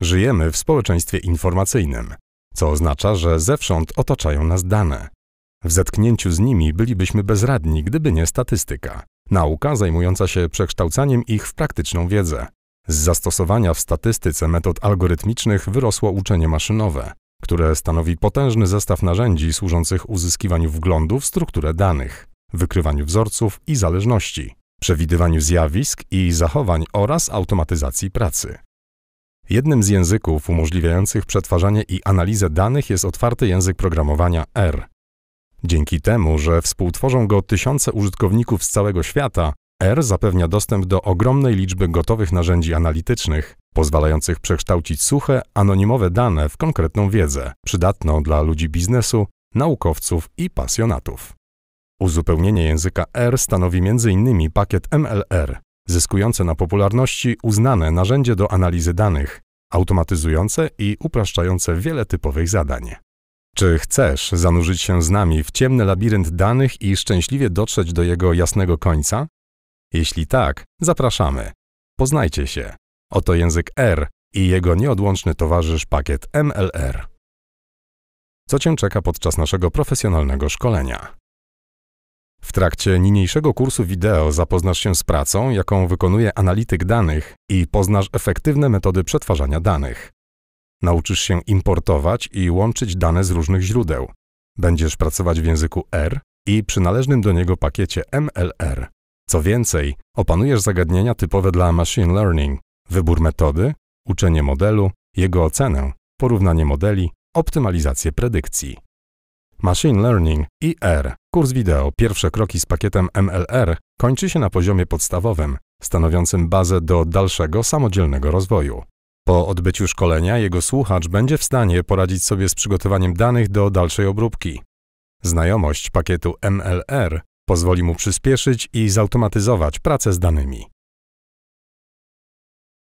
Żyjemy w społeczeństwie informacyjnym, co oznacza, że zewsząd otaczają nas dane. W zetknięciu z nimi bylibyśmy bezradni, gdyby nie statystyka, nauka zajmująca się przekształcaniem ich w praktyczną wiedzę. Z zastosowania w statystyce metod algorytmicznych wyrosło uczenie maszynowe, które stanowi potężny zestaw narzędzi służących uzyskiwaniu wglądu w strukturę danych, wykrywaniu wzorców i zależności, przewidywaniu zjawisk i zachowań oraz automatyzacji pracy. Jednym z języków umożliwiających przetwarzanie i analizę danych jest otwarty język programowania R. Dzięki temu, że współtworzą go tysiące użytkowników z całego świata, R zapewnia dostęp do ogromnej liczby gotowych narzędzi analitycznych, pozwalających przekształcić suche, anonimowe dane w konkretną wiedzę, przydatną dla ludzi biznesu, naukowców i pasjonatów. Uzupełnienie języka R stanowi m.in. pakiet MLR, zyskujące na popularności uznane narzędzie do analizy danych, automatyzujące i upraszczające wiele typowych zadań. Czy chcesz zanurzyć się z nami w ciemny labirynt danych i szczęśliwie dotrzeć do jego jasnego końca? Jeśli tak, zapraszamy. Poznajcie się. Oto język R i jego nieodłączny towarzysz pakiet MLR. Co Cię czeka podczas naszego profesjonalnego szkolenia? W trakcie niniejszego kursu wideo zapoznasz się z pracą, jaką wykonuje analityk danych i poznasz efektywne metody przetwarzania danych. Nauczysz się importować i łączyć dane z różnych źródeł. Będziesz pracować w języku R i przynależnym do niego pakiecie MLR. Co więcej, opanujesz zagadnienia typowe dla machine learning, wybór metody, uczenie modelu, jego ocenę, porównanie modeli, optymalizację predykcji. Machine Learning i R. Kurs wideo Pierwsze kroki z pakietem MLR kończy się na poziomie podstawowym, stanowiącym bazę do dalszego samodzielnego rozwoju. Po odbyciu szkolenia jego słuchacz będzie w stanie poradzić sobie z przygotowaniem danych do dalszej obróbki. Znajomość pakietu MLR pozwoli mu przyspieszyć i zautomatyzować pracę z danymi.